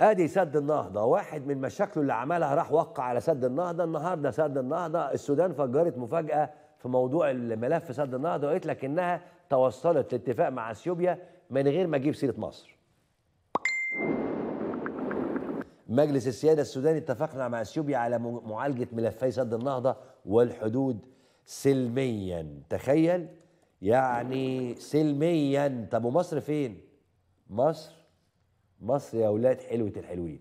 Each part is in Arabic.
ادي سد النهضه واحد من مشاكله اللي عملها راح وقع على سد النهضه النهارده سد النهضه السودان فجرت مفاجاه في موضوع الملف سد النهضه وقالت لك انها توصلت لاتفاق مع اثيوبيا من غير ما اجيب سيره مصر مجلس السياده السوداني اتفقنا مع اثيوبيا على معالجه ملفي سد النهضه والحدود سلميا تخيل يعني سلميا طب ومصر فين مصر بص يا ولاد حلوه الحلوين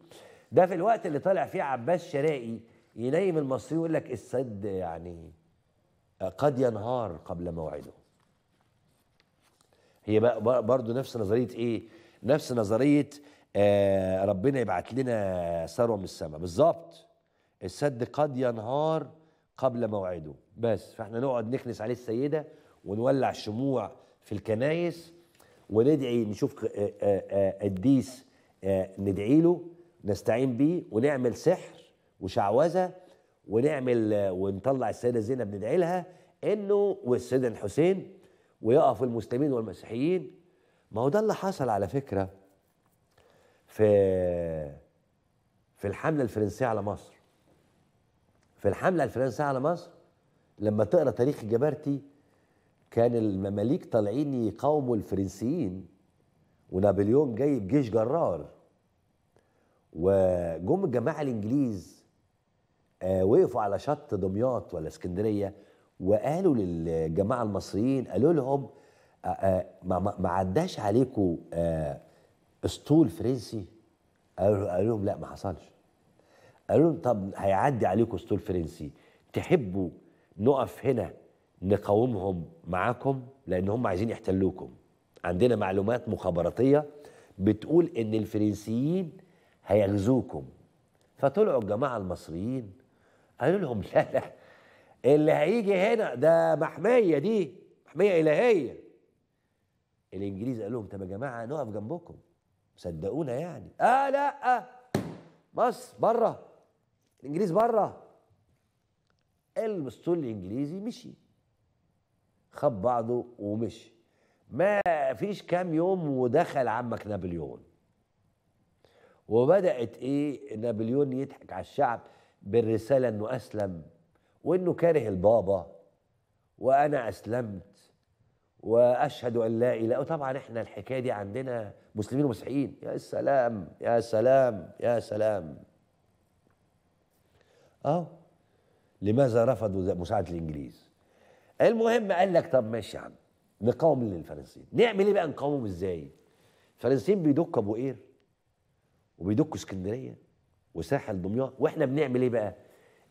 ده في الوقت اللي طالع فيه عباس شرائي ينيم المصري ويقول لك السد يعني قد ينهار قبل موعده هي بقى برضو نفس نظريه ايه نفس نظريه آه ربنا يبعت لنا ثروه من السماء بالظبط السد قد ينهار قبل موعده بس فاحنا نقعد نكنس عليه السيده ونولع شموع في الكنايس وندعي نشوف قديس آه، آه، آه، ندعي له نستعين بيه ونعمل سحر وشعوذه ونعمل ونطلع السيده زينب ندعي لها انه والسيد الحسين ويقف المسلمين والمسيحيين ما هو ده اللي حصل على فكره في في الحمله الفرنسيه على مصر في الحمله الفرنسيه على مصر لما تقرا تاريخ الجبرتي كان المماليك طالعين يقاوموا الفرنسيين ونابليون جايب جيش جرار وجم الجماعه الانجليز آه، وقفوا على شط دمياط ولا اسكندريه وقالوا للجماعه المصريين قالوا لهم آه، آه، ما عداش عليكم اسطول فرنسي قالوا لهم لا ما حصلش قالوا لهم طب هيعدي عليكم اسطول فرنسي تحبوا نقف هنا نقاومهم معاكم لان هم عايزين يحتلوكم عندنا معلومات مخابراتيه بتقول ان الفرنسيين هيغزوكم فطلعوا الجماعه المصريين قالوا لهم لا لا اللي هيجي هنا ده محميه دي محميه الهيه الانجليز قال لهم طب يا جماعه نقف جنبكم صدقونا يعني اه لا آه. مصر بره الانجليز بره المسطول الانجليزي مشي خب بعضه ومشي ما فيش كام يوم ودخل عمك نابليون وبدات ايه نابليون يضحك على الشعب بالرساله انه اسلم وانه كاره البابا وانا اسلمت واشهد ان لا اله وطبعا احنا الحكايه دي عندنا مسلمين ومسيحيين يا سلام يا سلام يا سلام اه لماذا رفضوا مساعده الانجليز المهم قال لك طب ماشي يا عم نقاوم للفرنسيين نعمل ايه بقى نقاومهم ازاي الفرنسيين بيدقوا ابو قير وبيدكوا اسكندريه وساحل دمياط واحنا بنعمل ايه بقى؟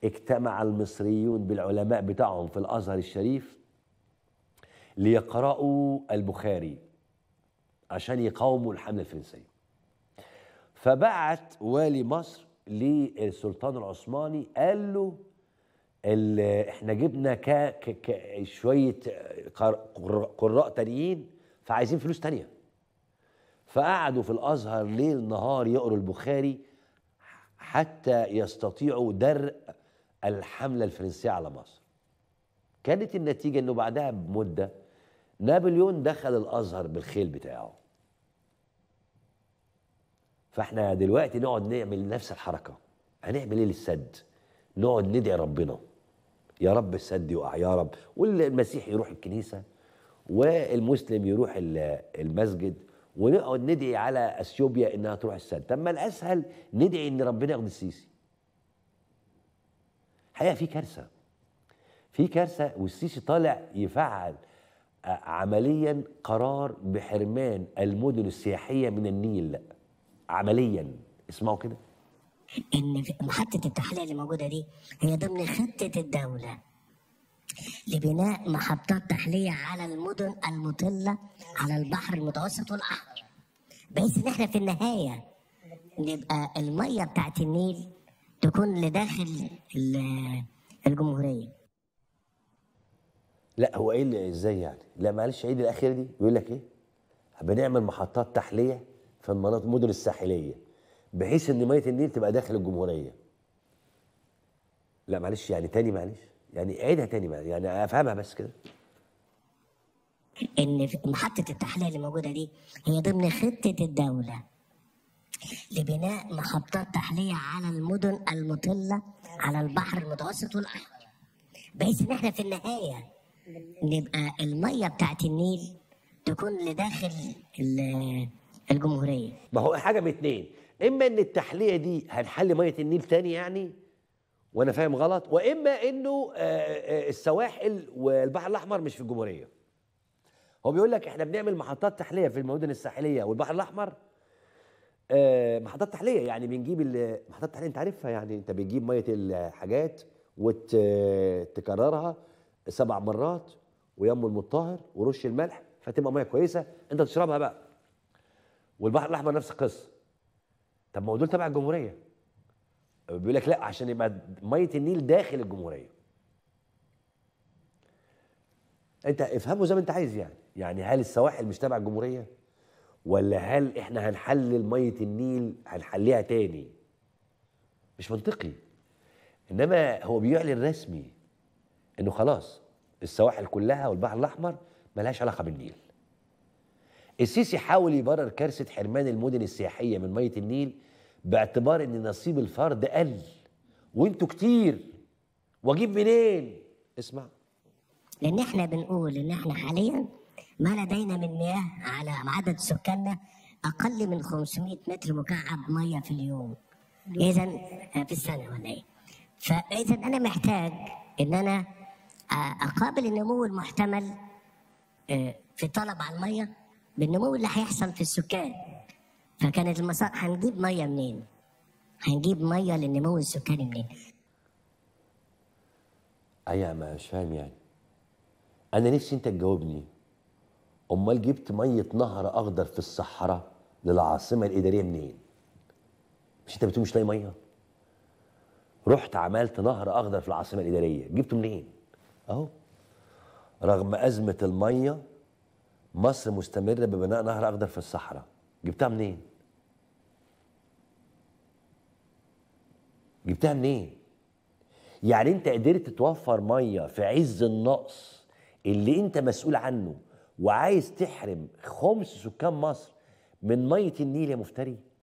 اجتمع المصريون بالعلماء بتاعهم في الازهر الشريف ليقرأوا البخاري عشان يقاوموا الحملة الفرنسية فبعت والي مصر للسلطان العثماني قال له احنا جبنا كا كا شوية قراء تانيين فعايزين فلوس تانية فقعدوا في الازهر ليل نهار يقروا البخاري حتى يستطيعوا درء الحمله الفرنسيه على مصر كانت النتيجه انه بعدها بمده نابليون دخل الازهر بالخيل بتاعه فاحنا دلوقتي نقعد نعمل نفس الحركه هنعمل ايه للسد نقعد ندعي ربنا يا رب السد يقع يا رب والمسيح يروح الكنيسه والمسلم يروح المسجد ونقعد ندعي على اثيوبيا انها تروح السد طب ما الاسهل ندعي ان ربنا ياخد السيسي الحقيقه في كارثه في كارثه والسيسي طالع يفعل آه، عمليا قرار بحرمان المدن السياحيه من النيل عمليا اسمعوا كده ان محطه التحليه اللي موجوده دي هي ضمن خطه الدوله لبناء محطات تحلية على المدن المطلة على البحر المتوسط والأحمر بحيث إن إحنا في النهاية نبقى المية بتاعت النيل تكون لداخل الجمهورية لا هو ايه اللي ازاي يعني لا معلش عيد الاخير دي بيقول لك ايه بنعمل محطات تحليه في المناطق المدن الساحليه بحيث ان ميه النيل تبقى داخل الجمهوريه لا معلش يعني تاني معلش يعني عيدها تاني بقى يعني افهمها بس كده ان محطه التحليه اللي موجوده دي هي ضمن خطه الدوله لبناء محطات تحليه على المدن المطله على البحر المتوسط والاحمر بحيث ان احنا في النهايه نبقى الميه بتاعت النيل تكون لداخل الجمهوريه ما هو حاجه من اتنين اما ان التحليه دي هنحل ميه النيل تاني يعني وانا فاهم غلط واما انه آه، آه، آه، السواحل والبحر الاحمر مش في الجمهوريه هو بيقول لك احنا بنعمل محطات تحليه في المدن الساحليه والبحر الاحمر محطات تحليه يعني بنجيب محطات تحليه انت عارفها يعني انت بتجيب ميه الحاجات وتكررها سبع مرات ويم المطهر ورش الملح فتبقى ميه كويسه انت تشربها بقى والبحر الاحمر نفس القصه طب ما هو دول تبع الجمهوريه بيقول لك لا عشان يبقى ميه النيل داخل الجمهوريه انت افهمه زي ما انت عايز يعني يعني هل السواحل مش تبع الجمهوريه ولا هل احنا هنحلل ميه النيل هنحليها تاني مش منطقي انما هو بيعلن رسمي انه خلاص السواحل كلها والبحر الاحمر ملهاش علاقه بالنيل السيسي حاول يبرر كارثه حرمان المدن السياحيه من ميه النيل باعتبار ان نصيب الفرد قل وانتوا كتير واجيب منين اسمع لان احنا بنقول ان احنا حاليا ما لدينا من مياه على عدد سكاننا اقل من 500 متر مكعب ميه في اليوم اذا آه، في السنه ولا ايه فاذا انا محتاج ان انا آه، اقابل النمو المحتمل آه، في طلب على الميه بالنمو اللي هيحصل في السكان فكانت المسار هنجيب ميه منين؟ هنجيب ميه للنمو السكاني منين؟ ايوه ما مش فاهم يعني انا نفسي انت تجاوبني امال جبت ميه نهر اخضر في الصحراء للعاصمه الاداريه منين؟ مش انت بتقول مش لاقي ميه؟ رحت عملت نهر اخضر في العاصمه الاداريه جبته منين؟ اهو رغم ازمه الميه مصر مستمره ببناء نهر اخضر في الصحراء جبتها منين؟ جبتها ايه؟ منين؟ يعني انت قدرت توفر ميه في عز النقص اللي انت مسؤول عنه وعايز تحرم خمس سكان مصر من ميه النيل يا مفتري